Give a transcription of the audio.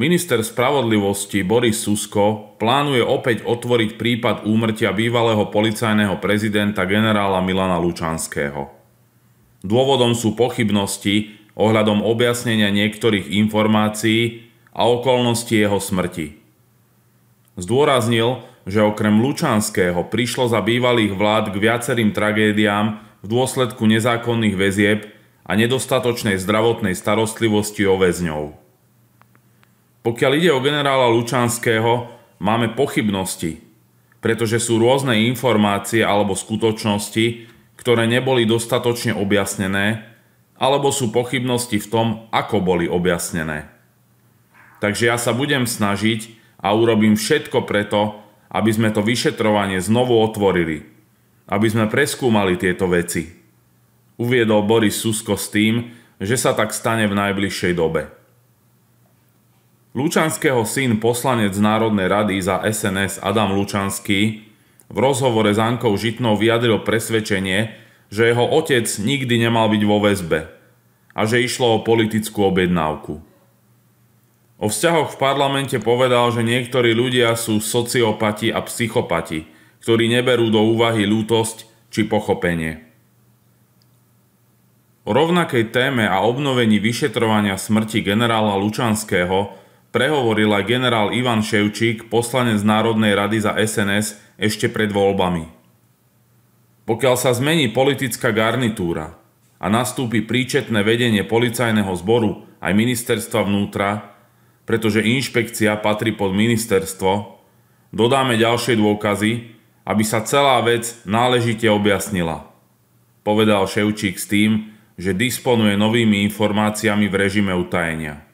Minister spravodlivosti Boris Susko plánuje opäť otvoriť prípad úmrtia bývalého policajného prezidenta generála Milana Lučanského. Dôvodom sú pochybnosti ohľadom objasnenia niektorých informácií a okolnosti jeho smrti. Zdôraznil, že okrem Lučanského prišlo za bývalých vlád k viacerým tragédiám v dôsledku nezákonných väzieb a nedostatočnej zdravotnej starostlivosti o väzňov. Pokiaľ ide o generála Lučanského, máme pochybnosti, pretože sú rôzne informácie alebo skutočnosti, ktoré neboli dostatočne objasnené, alebo sú pochybnosti v tom, ako boli objasnené. Takže ja sa budem snažiť a urobím všetko preto, aby sme to vyšetrovanie znovu otvorili, aby sme preskúmali tieto veci. Uviedol Boris Susko s tým, že sa tak stane v najbližšej dobe. Lučanského syn poslanec Národnej rady za SNS Adam Lučanský v rozhovore s Ankou Žitnou vyjadril presvedčenie, že jeho otec nikdy nemal byť vo väzbe a že išlo o politickú objednávku. O vzťahoch v parlamente povedal, že niektorí ľudia sú sociopati a psychopati, ktorí neberú do úvahy ľútosť či pochopenie. O rovnakej téme a obnovení vyšetrovania smrti generála Lučanského prehovoril aj generál Ivan Ševčík, poslanec Národnej rady za SNS, ešte pred voľbami. Pokiaľ sa zmení politická garnitúra a nastúpi príčetné vedenie policajného zboru aj ministerstva vnútra, pretože inšpekcia patrí pod ministerstvo, dodáme ďalšie dôkazy, aby sa celá vec náležite objasnila. Povedal Ševčík s tým, že disponuje novými informáciami v režime utajenia.